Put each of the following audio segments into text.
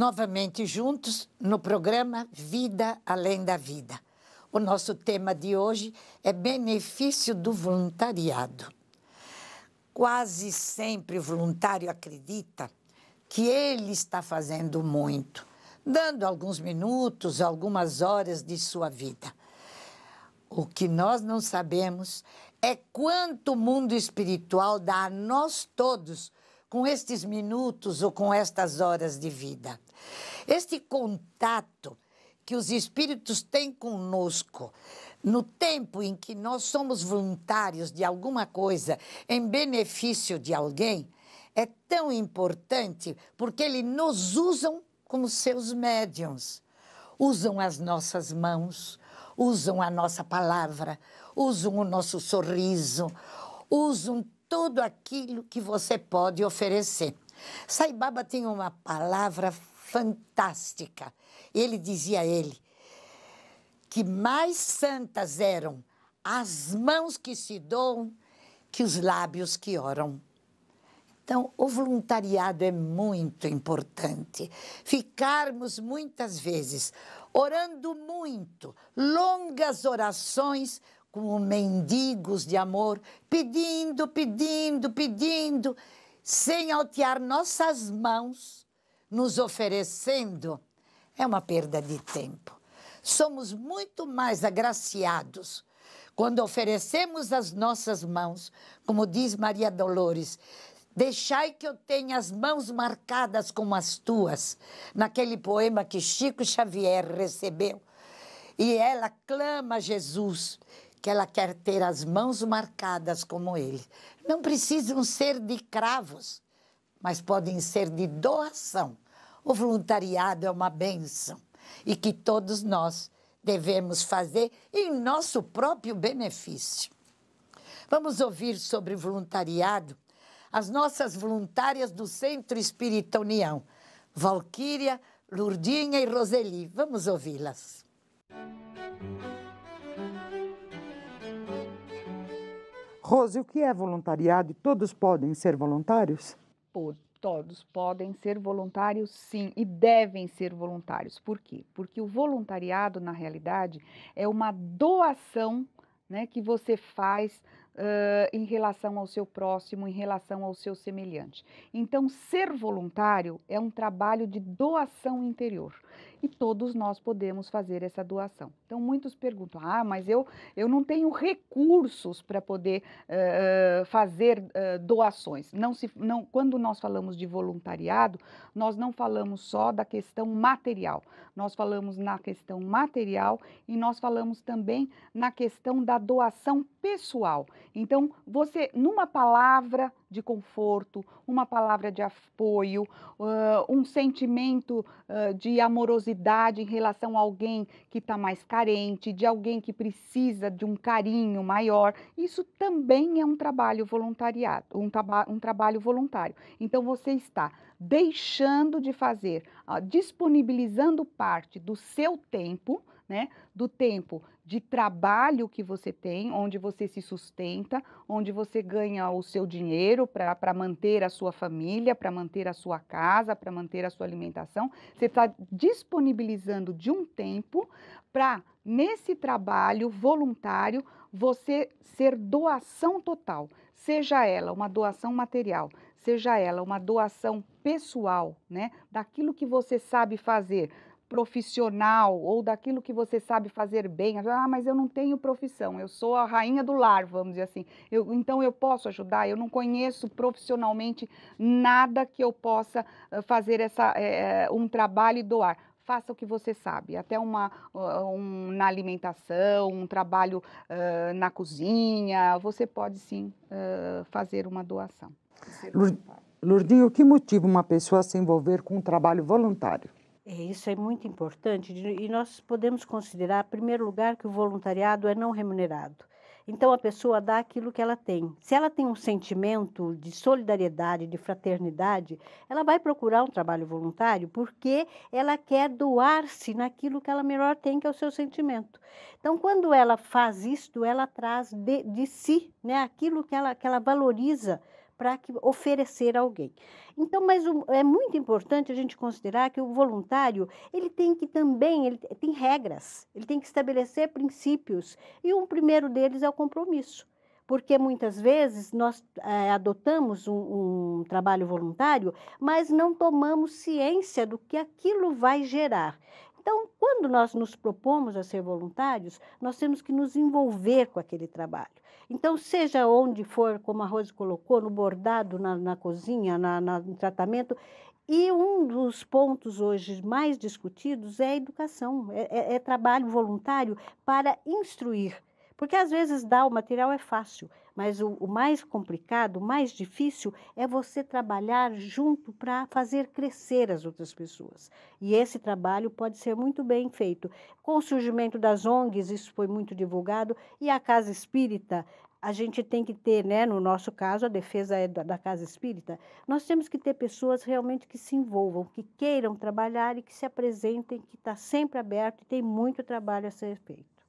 novamente juntos no programa Vida Além da Vida. O nosso tema de hoje é benefício do voluntariado. Quase sempre o voluntário acredita que ele está fazendo muito, dando alguns minutos, algumas horas de sua vida. O que nós não sabemos é quanto o mundo espiritual dá a nós todos com estes minutos ou com estas horas de vida. Este contato que os espíritos têm conosco, no tempo em que nós somos voluntários de alguma coisa em benefício de alguém, é tão importante porque eles nos usam como seus médiums. Usam as nossas mãos, usam a nossa palavra, usam o nosso sorriso, usam tudo aquilo que você pode oferecer. Saibaba tinha uma palavra fantástica. Ele dizia a ele que mais santas eram as mãos que se doam que os lábios que oram. Então, o voluntariado é muito importante. Ficarmos muitas vezes orando muito, longas orações como mendigos de amor, pedindo, pedindo, pedindo, sem altear nossas mãos, nos oferecendo, é uma perda de tempo. Somos muito mais agraciados quando oferecemos as nossas mãos, como diz Maria Dolores, Deixai que eu tenha as mãos marcadas como as tuas, naquele poema que Chico Xavier recebeu. E ela clama a Jesus que ela quer ter as mãos marcadas como ele. Não precisam ser de cravos, mas podem ser de doação. O voluntariado é uma benção e que todos nós devemos fazer em nosso próprio benefício. Vamos ouvir sobre voluntariado as nossas voluntárias do Centro Espírita União, Valquíria, Lurdinha e Roseli. Vamos ouvi-las. Rose, o que é voluntariado e todos podem ser voluntários? Por, todos podem ser voluntários, sim, e devem ser voluntários. Por quê? Porque o voluntariado, na realidade, é uma doação né, que você faz Uh, em relação ao seu próximo, em relação ao seu semelhante. Então, ser voluntário é um trabalho de doação interior e todos nós podemos fazer essa doação. Então, muitos perguntam: ah, mas eu, eu não tenho recursos para poder uh, fazer uh, doações. Não se, não, quando nós falamos de voluntariado, nós não falamos só da questão material, nós falamos na questão material e nós falamos também na questão da doação pessoal. Então, você, numa palavra, de conforto, uma palavra de apoio, uh, um sentimento uh, de amorosidade em relação a alguém que está mais carente, de alguém que precisa de um carinho maior. Isso também é um trabalho voluntariado, um, um trabalho voluntário. Então você está deixando de fazer, uh, disponibilizando parte do seu tempo, né, do tempo de trabalho que você tem, onde você se sustenta, onde você ganha o seu dinheiro para manter a sua família, para manter a sua casa, para manter a sua alimentação. Você está disponibilizando de um tempo para, nesse trabalho voluntário, você ser doação total, seja ela uma doação material, seja ela uma doação pessoal, né, daquilo que você sabe fazer profissional ou daquilo que você sabe fazer bem. Ah, mas eu não tenho profissão, eu sou a rainha do lar, vamos dizer assim. Eu, então eu posso ajudar, eu não conheço profissionalmente nada que eu possa eh, fazer essa, é, um trabalho e doar faça o que você sabe, até uma, um, na alimentação, um trabalho uh, na cozinha, você pode sim uh, fazer uma doação. Lurdinho, o que motiva uma pessoa a se envolver com um trabalho voluntário? É, isso é muito importante e nós podemos considerar, em primeiro lugar, que o voluntariado é não remunerado. Então, a pessoa dá aquilo que ela tem. Se ela tem um sentimento de solidariedade, de fraternidade, ela vai procurar um trabalho voluntário porque ela quer doar-se naquilo que ela melhor tem, que é o seu sentimento. Então, quando ela faz isto, ela traz de, de si né, aquilo que ela, que ela valoriza para oferecer alguém. Então, mas o, é muito importante a gente considerar que o voluntário, ele tem que também, ele tem regras, ele tem que estabelecer princípios, e um primeiro deles é o compromisso porque muitas vezes nós é, adotamos um, um, trabalho voluntário, mas não tomamos ciência do que aquilo vai gerar. Então, quando nós nos propomos a ser voluntários, nós temos que nos envolver com aquele trabalho. Então, seja onde for, como a Rose colocou, no bordado, na, na cozinha, na, na, no tratamento. E um dos pontos hoje mais discutidos é a educação, é, é, é trabalho voluntário para instruir porque às vezes dar o material é fácil, mas o, o mais complicado, o mais difícil é você trabalhar junto para fazer crescer as outras pessoas. E esse trabalho pode ser muito bem feito. Com o surgimento das ONGs, isso foi muito divulgado, e a Casa Espírita a gente tem que ter, né, no nosso caso, a defesa é da, da, casa espírita, nós temos que ter pessoas realmente que se envolvam, que queiram trabalhar e que se apresentem, que está sempre aberto e tem muito trabalho a ser feito.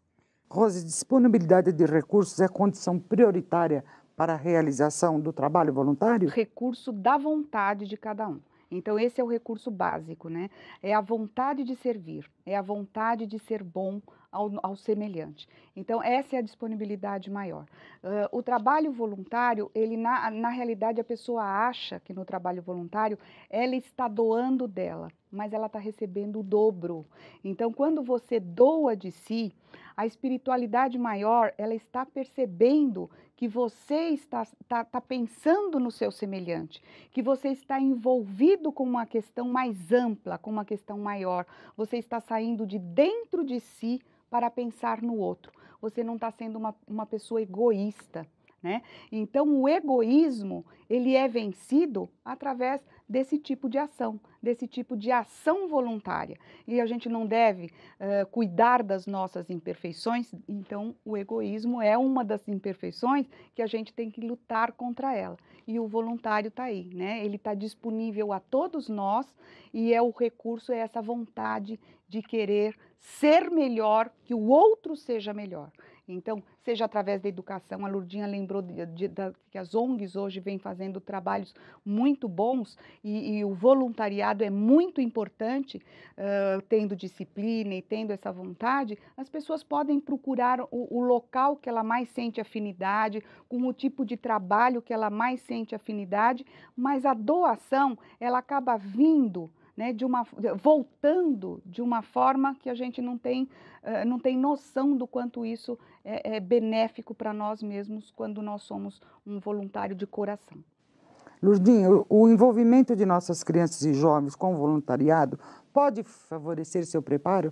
Rose, disponibilidade de recursos é condição prioritária para a realização do trabalho voluntário? Recurso da vontade de cada um. Então, esse é o recurso básico, né? É a vontade de servir, é a vontade de ser bom ao, ao semelhante. Então, essa é a disponibilidade maior. Uh, o trabalho voluntário, ele na, na realidade, a pessoa acha que no trabalho voluntário ela está doando dela mas ela está recebendo o dobro. Então, quando você doa de si, a espiritualidade maior, ela está percebendo que você está, tá, tá pensando no seu semelhante, que você está envolvido com uma questão mais ampla, com uma questão maior. Você está saindo de dentro de si para pensar no outro. Você não está sendo uma, uma pessoa egoísta né? Então o egoísmo, ele é vencido através desse tipo de ação, desse tipo de ação voluntária. E a gente não deve uh, cuidar das nossas imperfeições, então o egoísmo é uma das imperfeições que a gente tem que lutar contra ela. E o voluntário está aí, né? Ele está disponível a todos nós e é o recurso, é essa vontade de querer ser melhor, que o outro seja melhor. Então, seja através da educação, a Lurdinha lembrou de, de, de, que as ONGs hoje vêm fazendo trabalhos muito bons e, e o voluntariado é muito importante, uh, tendo disciplina e tendo essa vontade, as pessoas podem procurar o, o, local que ela mais sente afinidade, com o tipo de trabalho que ela mais sente afinidade, mas a doação, ela acaba vindo né, de uma, voltando de uma forma que a gente não tem, uh, não tem noção do quanto isso é, é benéfico para nós mesmos quando nós somos um voluntário de coração. Lurdinho, o envolvimento de nossas crianças e jovens com o voluntariado pode favorecer seu preparo?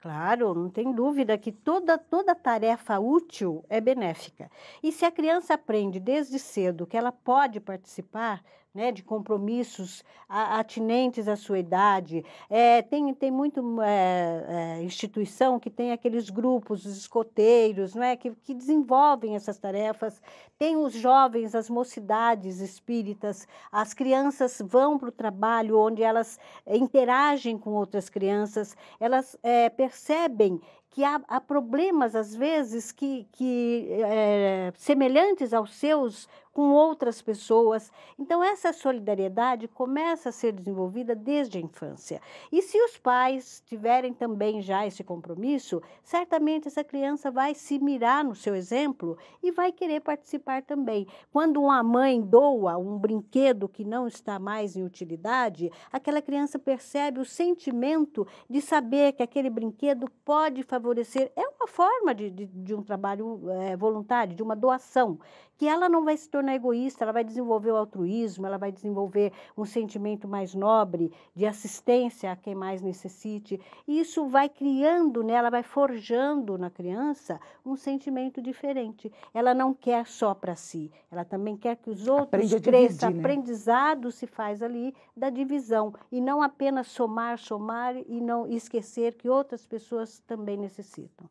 Claro, não tem dúvida que toda, toda tarefa útil é benéfica. E se a criança aprende desde cedo que ela pode participar, né, de compromissos atinentes à sua idade. É, tem, tem muito é, é, instituição que tem aqueles grupos, os escoteiros, não é, que, que desenvolvem essas tarefas. Tem os jovens, as mocidades espíritas, as crianças vão para o trabalho onde elas interagem com outras crianças, elas é, percebem que há, há, problemas, às vezes, que, que é, semelhantes aos seus com outras pessoas. Então, essa solidariedade começa a ser desenvolvida desde a infância. E se os pais tiverem também já esse compromisso, certamente essa criança vai se mirar no seu exemplo e vai querer participar também. Quando uma mãe doa um brinquedo que não está mais em utilidade, aquela criança percebe o sentimento de saber que aquele brinquedo pode favorecer. É uma forma de, de, de um trabalho é, voluntário, de uma doação que ela não vai se tornar egoísta, ela vai desenvolver o altruísmo, ela vai desenvolver um sentimento mais nobre de assistência a quem mais necessite. E isso vai criando nela, vai forjando na criança um sentimento diferente. Ela não quer só para si, ela também quer que os outros cresçam. Né? Aprendizado se faz ali da divisão e não apenas somar, somar e não esquecer que outras pessoas também necessitam.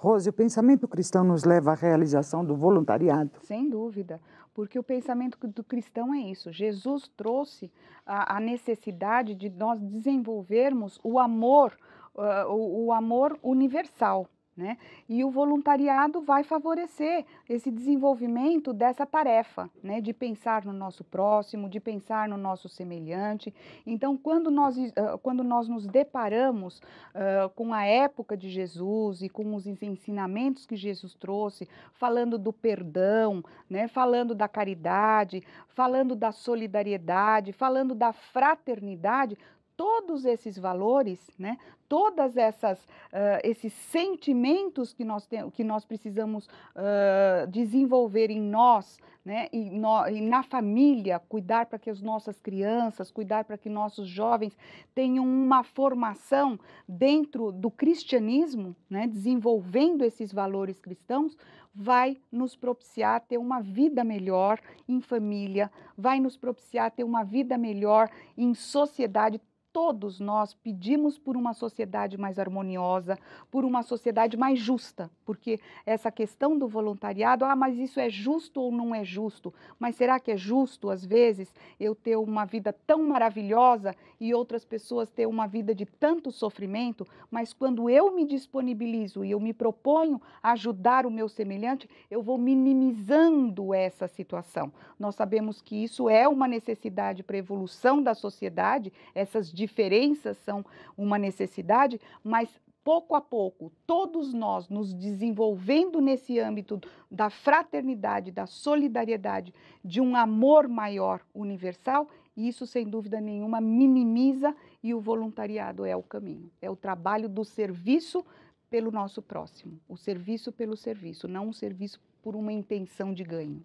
Rose, o pensamento cristão nos leva à realização do voluntariado? Sem dúvida, porque o pensamento do cristão é isso. Jesus trouxe a, a necessidade de nós desenvolvermos o amor, uh, o, o amor universal. Né? E o voluntariado vai favorecer esse desenvolvimento dessa tarefa, né? de pensar no nosso próximo, de pensar no nosso semelhante. Então, quando nós, quando nós nos deparamos uh, com a época de Jesus e com os ensinamentos que Jesus trouxe, falando do perdão, né? falando da caridade, falando da solidariedade, falando da fraternidade, todos esses valores, né, todas essas uh, esses sentimentos que nós temos, que nós precisamos uh, desenvolver em nós, né, e, no, e na família, cuidar para que as nossas crianças, cuidar para que nossos jovens tenham uma formação dentro do cristianismo, né, desenvolvendo esses valores cristãos, vai nos propiciar ter uma vida melhor em família, vai nos propiciar ter uma vida melhor em sociedade, todos nós pedimos por uma sociedade mais harmoniosa, por uma sociedade mais justa, porque essa questão do voluntariado, ah, mas isso é justo ou não é justo? Mas será que é justo, às vezes, eu ter uma vida tão maravilhosa e outras pessoas ter uma vida de tanto sofrimento? Mas quando eu me disponibilizo e eu me proponho a ajudar o meu semelhante, eu vou minimizando essa situação. Nós sabemos que isso é uma necessidade para a evolução da sociedade, essas diferenças são uma necessidade, mas pouco a pouco, todos nós nos desenvolvendo nesse âmbito da fraternidade, da solidariedade, de um amor maior universal, isso sem dúvida nenhuma minimiza e o voluntariado é o caminho. É o trabalho do serviço pelo nosso próximo, o serviço pelo serviço, não o serviço por uma intenção de ganho.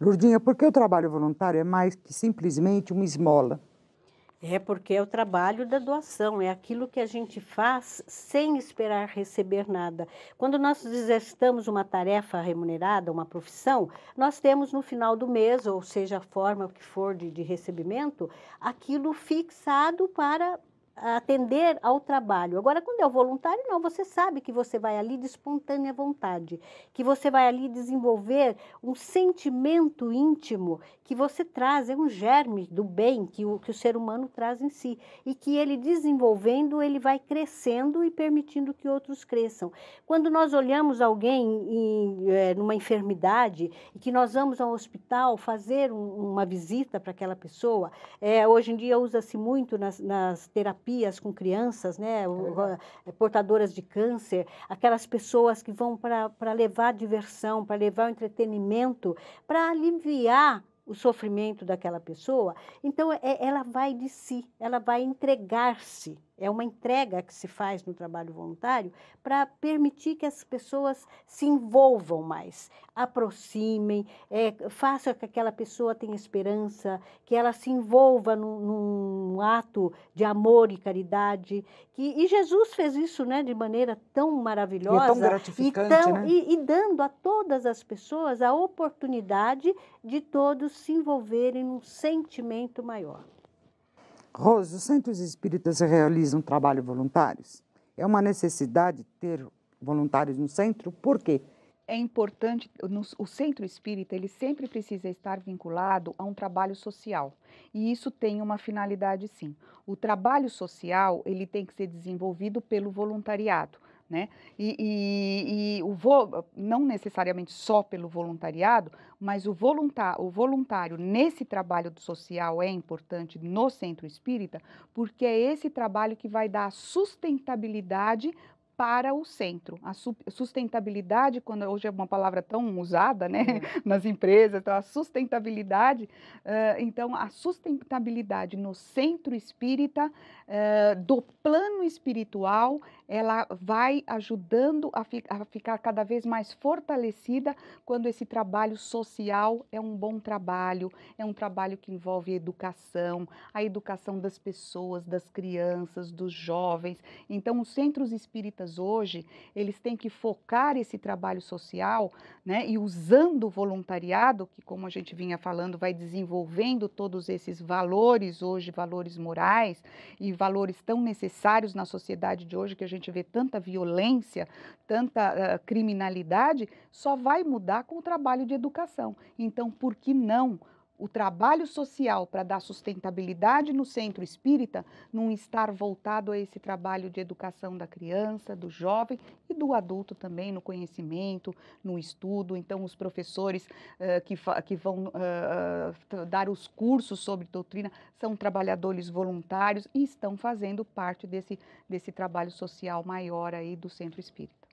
Lurdinha, por que o trabalho voluntário é mais que simplesmente uma esmola? É porque é o trabalho da doação, é aquilo que a gente faz sem esperar receber nada. Quando nós exercitamos uma tarefa remunerada, uma profissão, nós temos no final do mês, ou seja, a forma que for de, de recebimento, aquilo fixado para atender ao trabalho. Agora, quando é o voluntário, não, você sabe que você vai ali de espontânea vontade, que você vai ali desenvolver um sentimento íntimo que você traz, é um germe do bem que o, que o ser humano traz em si, e que ele desenvolvendo, ele vai crescendo e permitindo que outros cresçam. Quando nós olhamos alguém em, é, numa enfermidade e que nós vamos ao hospital fazer um, uma visita para aquela pessoa, é, hoje em dia usa-se muito nas, nas terapias terapias com crianças, né, é eh, portadoras de câncer, aquelas pessoas que vão para levar diversão, para levar o entretenimento, para aliviar o sofrimento daquela pessoa, então é, ela vai de si, ela vai entregar-se é uma entrega que se faz no trabalho voluntário para permitir que as pessoas se envolvam mais, aproximem, é, faça que aquela pessoa tenha esperança, que ela se envolva num, num ato de amor e caridade. Que, e Jesus fez isso né, de maneira tão maravilhosa. E é tão gratificante, e, tão, né? e, e dando a todas as pessoas a oportunidade de todos se envolverem num sentimento maior. Rose, os centros espíritas realizam trabalho voluntários? É uma necessidade ter voluntários no centro? Por quê? É importante, o centro espírita, ele sempre precisa estar vinculado a um trabalho social. E isso tem uma finalidade, sim. O trabalho social, ele tem que ser desenvolvido pelo voluntariado né? E, e, e o vo, não necessariamente só pelo voluntariado, mas o, o voluntário nesse trabalho social é importante no centro espírita, porque é esse trabalho que vai dar sustentabilidade para o centro. A sustentabilidade, quando hoje é uma palavra tão usada né, é. nas empresas, então a sustentabilidade, uh, então a sustentabilidade no centro espírita, uh, do plano espiritual, ela vai ajudando a, fi a ficar cada vez mais fortalecida quando esse trabalho social é um bom trabalho, é um trabalho que envolve educação, a educação das pessoas, das crianças, dos jovens. Então, os centros espíritas hoje, eles têm que focar esse trabalho social, né, e usando o voluntariado, que como a gente vinha falando, vai desenvolvendo todos esses valores hoje, valores morais e valores tão necessários na sociedade de hoje que a gente vê tanta violência, tanta uh, criminalidade, só vai mudar com o trabalho de educação. Então, por que não o trabalho social para dar sustentabilidade no centro espírita não estar voltado a esse trabalho de educação da criança, do jovem e do adulto também, no conhecimento, no estudo. Então, os professores uh, que, que vão uh, dar os cursos sobre doutrina são trabalhadores voluntários e estão fazendo parte desse, desse trabalho social maior aí do centro espírita.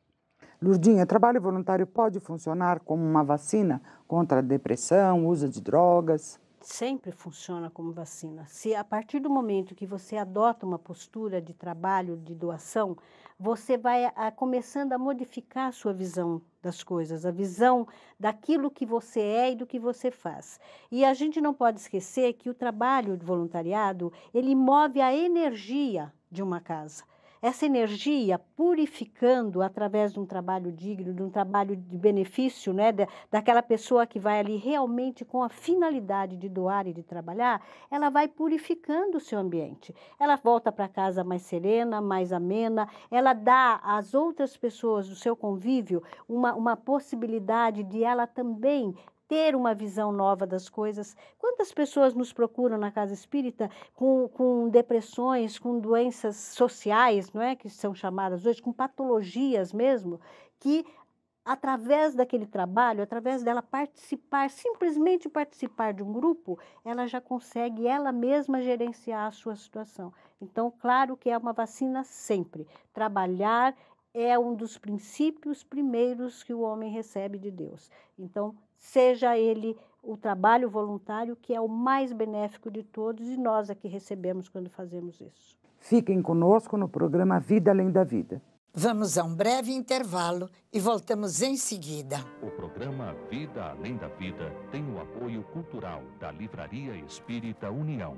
Lurdinha, é trabalho voluntário pode funcionar como uma vacina contra a depressão, uso de drogas? Sempre funciona como vacina. Se a partir do momento que você adota uma postura de trabalho, de doação, você vai a, ah, começando a modificar a sua visão das coisas, a visão daquilo que você é e do que você faz. E a gente não pode esquecer que o trabalho de voluntariado, ele move a energia de uma casa essa energia purificando através de um trabalho digno, de um trabalho de benefício, né, da, daquela pessoa que vai ali realmente com a finalidade de doar e de trabalhar, ela vai purificando o seu ambiente. Ela volta para casa mais serena, mais amena, ela dá às outras pessoas do seu convívio uma, uma possibilidade de ela também ter uma visão nova das coisas. Quantas pessoas nos procuram na casa espírita com, com depressões, com doenças sociais, não é? Que são chamadas hoje, com patologias mesmo, que através daquele trabalho, através dela participar, simplesmente participar de um grupo, ela já consegue ela mesma gerenciar a sua situação. Então, claro que é uma vacina sempre. Trabalhar é um dos princípios primeiros que o homem recebe de Deus. Então, seja ele o trabalho voluntário, que é o mais benéfico de todos, e nós aqui é recebemos quando fazemos isso. Fiquem conosco no programa Vida Além da Vida. Vamos a um breve intervalo e voltamos em seguida. O programa Vida Além da Vida tem o apoio cultural da Livraria Espírita União.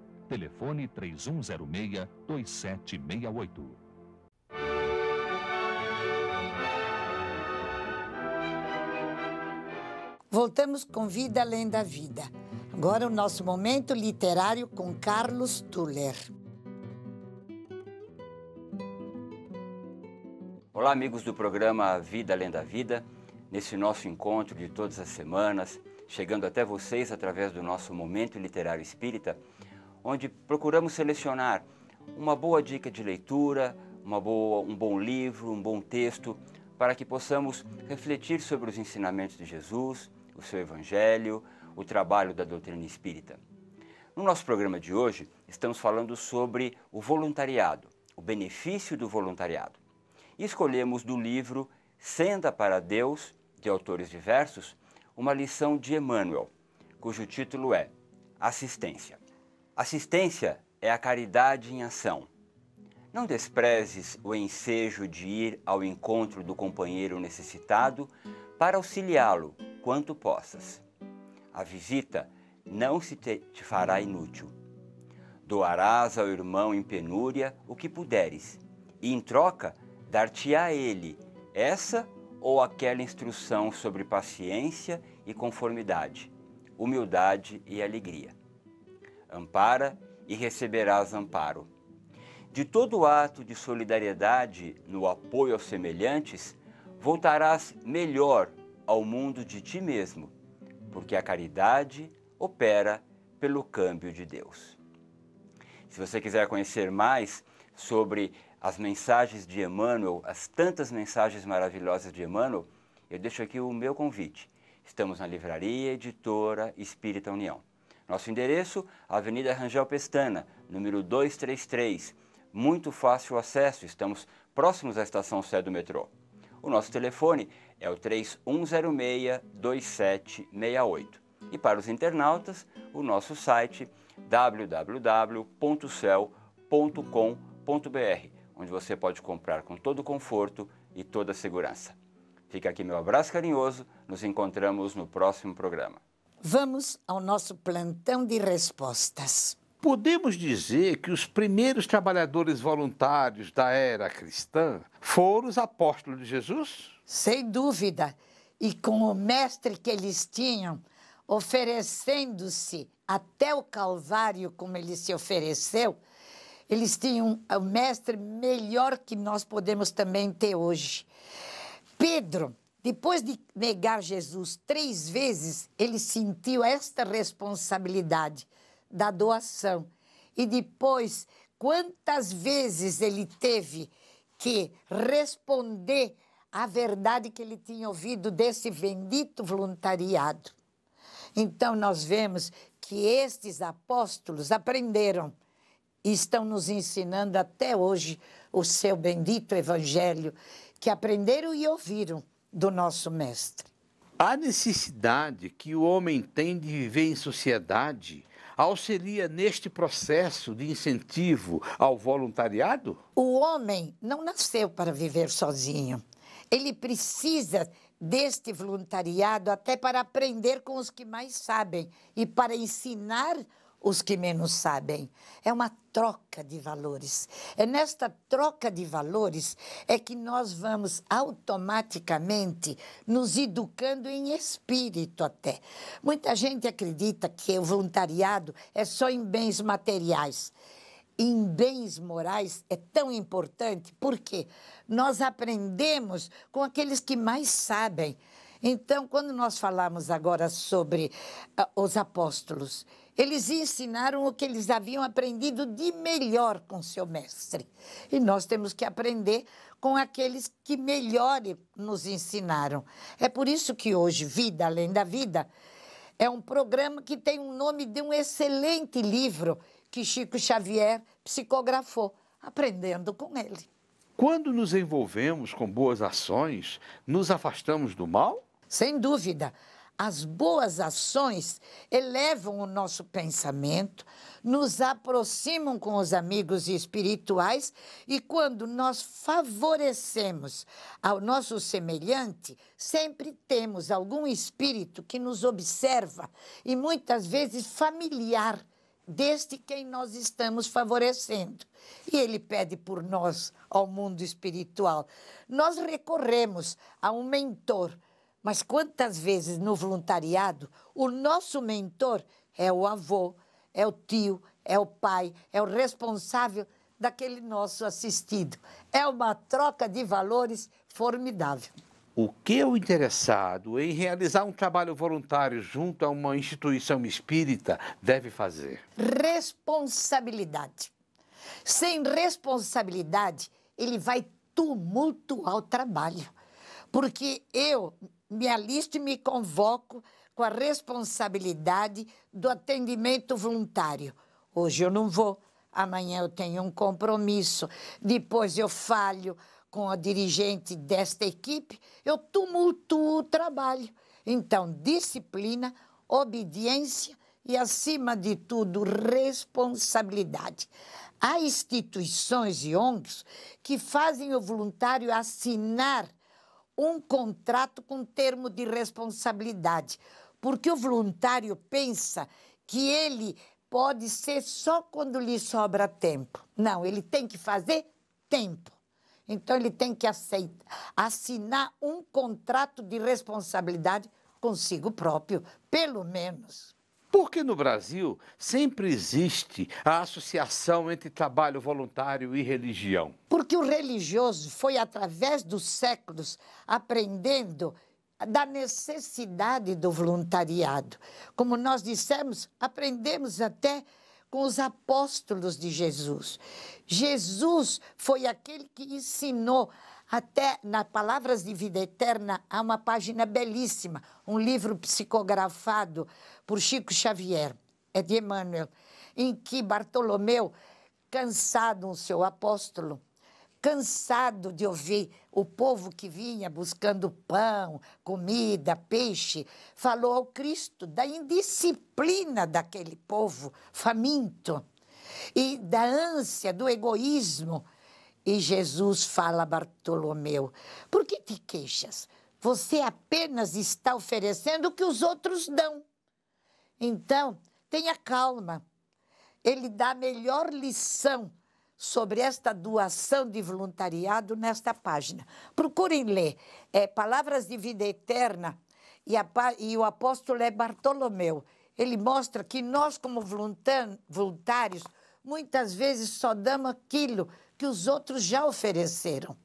Telefone 3106-2768. Voltamos com Vida Além da Vida. Agora o nosso momento literário com Carlos Tuller. Olá, amigos do programa Vida Além da Vida. Nesse nosso encontro de todas as semanas, chegando até vocês através do nosso momento literário espírita, onde procuramos selecionar uma boa dica de leitura, uma boa, um bom livro, um bom texto, para que possamos refletir sobre os ensinamentos de Jesus, o seu Evangelho, o trabalho da doutrina espírita. No nosso programa de hoje, estamos falando sobre o voluntariado, o benefício do voluntariado. E escolhemos do livro Senda para Deus, de autores diversos, uma lição de Emmanuel, cujo título é Assistência. Assistência é a caridade em ação. Não desprezes o ensejo de ir ao encontro do companheiro necessitado para auxiliá-lo quanto possas. A visita não se te, te fará inútil. Doarás ao irmão em penúria o que puderes, e em troca dar-te-á ele essa ou aquela instrução sobre paciência e conformidade, humildade e alegria ampara e receberás amparo. De todo ato de solidariedade no apoio aos semelhantes, voltarás melhor ao mundo de ti mesmo, porque a caridade opera pelo câmbio de Deus. Se você quiser conhecer mais sobre as mensagens de Emmanuel, as tantas mensagens maravilhosas de Emmanuel, eu deixo aqui o meu convite. Estamos na Livraria Editora Espírita União. Nosso endereço, Avenida Rangel Pestana, número 233. Muito fácil o acesso, estamos próximos à estação Sé do metrô. O nosso telefone é o 3106-2768. E para os internautas, o nosso site www.cel.com.br, onde você pode comprar com todo conforto e toda segurança. Fica aqui meu abraço carinhoso, nos encontramos no próximo programa. Vamos ao nosso plantão de respostas. Podemos dizer que os primeiros trabalhadores voluntários da era cristã foram os apóstolos de Jesus? Sem dúvida. E com o mestre que eles tinham, oferecendo-se até o Calvário, como ele se ofereceu, eles tinham o mestre melhor que nós podemos também ter hoje. Pedro depois de negar Jesus três vezes, ele sentiu esta responsabilidade da doação. E depois, quantas vezes ele teve que responder à verdade que ele tinha ouvido desse bendito voluntariado. Então, nós vemos que estes apóstolos aprenderam e estão nos ensinando até hoje o seu bendito evangelho, que aprenderam e ouviram do nosso Mestre. A necessidade que o homem tem de viver em sociedade auxilia neste processo de incentivo ao voluntariado? O homem não nasceu para viver sozinho. Ele precisa deste voluntariado até para aprender com os que mais sabem e para ensinar os que menos sabem. É uma troca de valores. É nesta troca de valores é que nós vamos automaticamente nos educando em espírito até. Muita gente acredita que o voluntariado é só em bens materiais. Em bens morais é tão importante porque nós aprendemos com aqueles que mais sabem. Então, quando nós falamos agora sobre uh, os apóstolos, eles ensinaram o que eles haviam aprendido de melhor com seu mestre. E nós temos que aprender com aqueles que melhor nos ensinaram. É por isso que hoje, Vida Além da Vida, é um programa que tem o nome de um excelente livro que Chico Xavier psicografou, aprendendo com ele. Quando nos envolvemos com boas ações, nos afastamos do mal? Sem dúvida. As boas ações elevam o nosso pensamento, nos aproximam com os amigos espirituais e quando nós favorecemos ao nosso semelhante, sempre temos algum espírito que nos observa e muitas vezes familiar deste quem nós estamos favorecendo. E ele pede por nós ao mundo espiritual. Nós recorremos a um mentor mas quantas vezes no voluntariado o nosso mentor é o avô, é o tio, é o pai, é o responsável daquele nosso assistido. É uma troca de valores formidável. O que é o interessado em realizar um trabalho voluntário junto a uma instituição espírita deve fazer? Responsabilidade. Sem responsabilidade, ele vai tumultuar o trabalho. Porque eu me alisto e me convoco com a responsabilidade do atendimento voluntário. Hoje eu não vou, amanhã eu tenho um compromisso, depois eu falho com a dirigente desta equipe, eu tumultuo o trabalho. Então, disciplina, obediência e, acima de tudo, responsabilidade. Há instituições e ONGs que fazem o voluntário assinar um contrato com termo de responsabilidade, porque o voluntário pensa que ele pode ser só quando lhe sobra tempo. Não, ele tem que fazer tempo. Então ele tem que aceitar, assinar um contrato de responsabilidade consigo próprio, pelo menos. Porque no Brasil sempre existe a associação entre trabalho voluntário e religião. Porque o religioso foi, através dos séculos, aprendendo da necessidade do voluntariado. Como nós dissemos, aprendemos até com os apóstolos de Jesus. Jesus foi aquele que ensinou até na Palavras de Vida Eterna há uma página belíssima, um livro psicografado por Chico Xavier, é de Emmanuel, em que Bartolomeu, cansado, um seu apóstolo, cansado de ouvir o povo que vinha buscando pão, comida, peixe, falou ao Cristo da indisciplina daquele povo faminto e da ânsia, do egoísmo e Jesus fala a Bartolomeu: Por que te queixas? Você apenas está oferecendo o que os outros dão. Então, tenha calma. Ele dá a melhor lição sobre esta doação de voluntariado nesta página. Procurem ler. É Palavras de Vida Eterna e, a, e o apóstolo é Bartolomeu. Ele mostra que nós, como voluntários, muitas vezes só damos aquilo que os outros já ofereceram.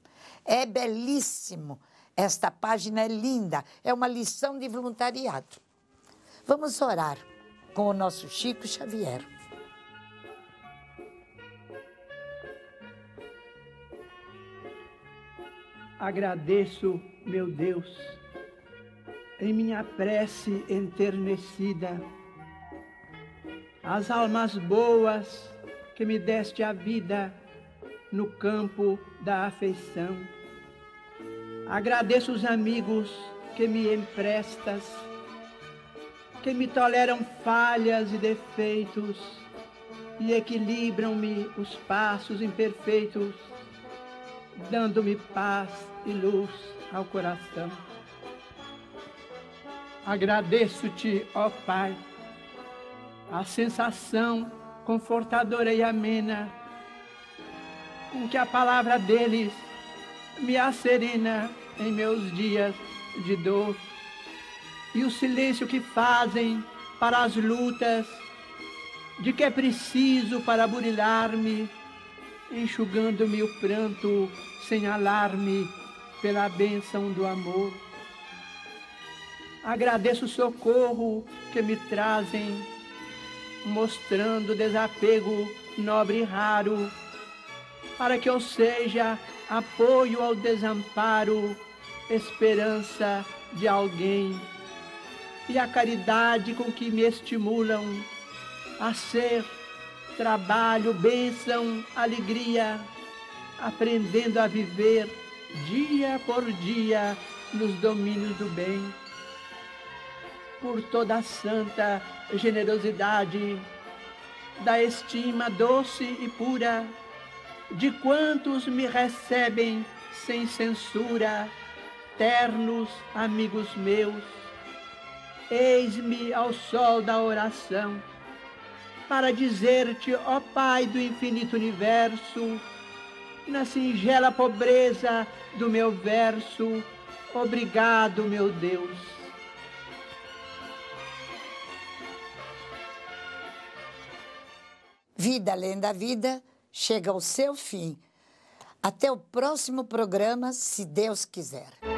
É belíssimo. Esta página é linda, é uma lição de voluntariado. Vamos orar com o nosso Chico Xavier. Agradeço, meu Deus, em minha prece enternecida, as almas boas que me deste a vida no campo da afeição. Agradeço os amigos que me emprestas, que me toleram falhas e defeitos e equilibram-me os passos imperfeitos, dando-me paz e luz ao coração. Agradeço-te, ó Pai, a sensação confortadora e amena com que a palavra deles me acerina em meus dias de dor. E o silêncio que fazem para as lutas, de que é preciso para burilar-me, enxugando-me o pranto sem alarme pela bênção do amor. Agradeço o socorro que me trazem, mostrando desapego nobre e raro para que eu seja apoio ao desamparo, esperança de alguém. E a caridade com que me estimulam a ser trabalho, bênção, alegria, aprendendo a viver dia por dia nos domínios do bem. Por toda a santa generosidade da estima doce e pura, de quantos me recebem sem censura, ternos amigos meus. Eis-me ao sol da oração, para dizer-te, ó Pai do infinito universo, na singela pobreza do meu verso, obrigado, meu Deus. Vida além da vida chega ao seu fim. Até o próximo programa, se Deus quiser.